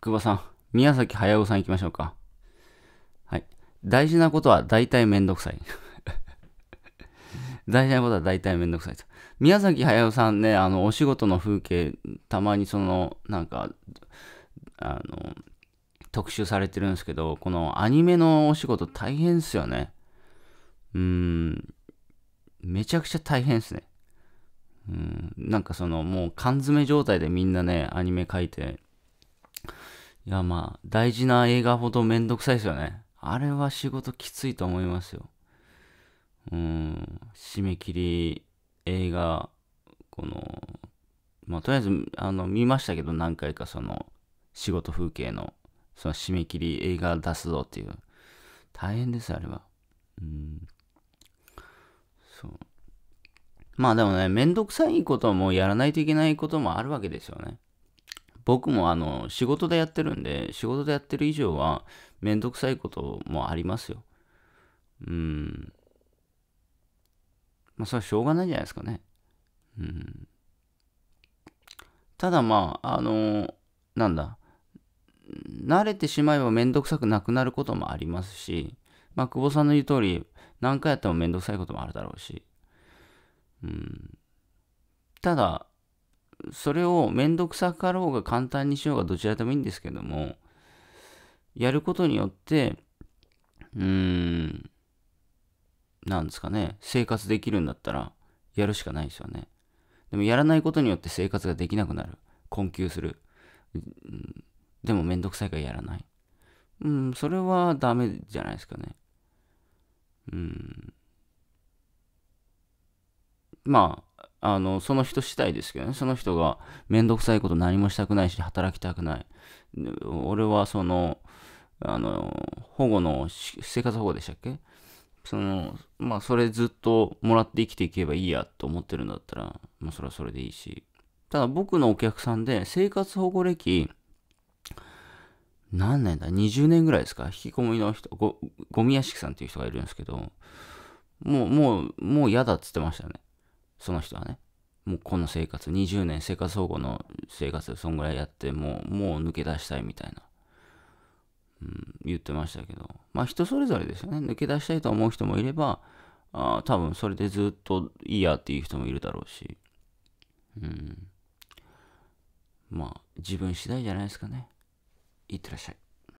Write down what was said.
久保さん、宮崎駿さん行きましょうか。はい。大事なことは大体めんどくさい。大事なことは大体めんどくさいと。宮崎駿さんね、あの、お仕事の風景、たまにその、なんか、あの、特集されてるんですけど、このアニメのお仕事大変っすよね。うーん、めちゃくちゃ大変っすね。うん、なんかその、もう缶詰状態でみんなね、アニメ書いて、いやまあ、大事な映画ほどめんどくさいですよね。あれは仕事きついと思いますよ。うん、締め切り、映画、この、まあ、とりあえず、あの、見ましたけど、何回かその、仕事風景の、その締め切り映画出すぞっていう。大変です、あれは。うん。そう。まあでもね、めんどくさいこともやらないといけないこともあるわけですよね。僕もあの仕事でやってるんで、仕事でやってる以上は、めんどくさいこともありますよ。うん。まあ、それはしょうがないじゃないですかね。うん。ただまあ、あの、なんだ。慣れてしまえばめんどくさくなくなることもありますし、まあ、久保さんの言う通り、何回やってもめんどくさいこともあるだろうし。うん。ただ、それをめんどくさかろうが簡単にしようがどちらでもいいんですけども、やることによって、うーん、なんですかね、生活できるんだったら、やるしかないですよね。でもやらないことによって生活ができなくなる。困窮する。うん、でもめんどくさいからやらない。うん、それはダメじゃないですかね。うん。まあ、あの、その人次第ですけどね、その人がめんどくさいこと何もしたくないし、働きたくない。俺はその、あの、保護の、生活保護でしたっけその、まあ、それずっともらって生きていけばいいやと思ってるんだったら、まあ、それはそれでいいし。ただ僕のお客さんで生活保護歴、何年だ ?20 年ぐらいですか引きこもりの人、ゴミ屋敷さんっていう人がいるんですけど、もう、もう、もう嫌だっつってましたね。その人はね。もうこの生活、20年生活保護の生活、そんぐらいやって、もう、もう抜け出したいみたいな、うん、言ってましたけど、まあ人それぞれですよね。抜け出したいと思う人もいれば、あ多分それでずっといいやっていう人もいるだろうし、うん。まあ自分次第じゃないですかね。いってらっしゃい。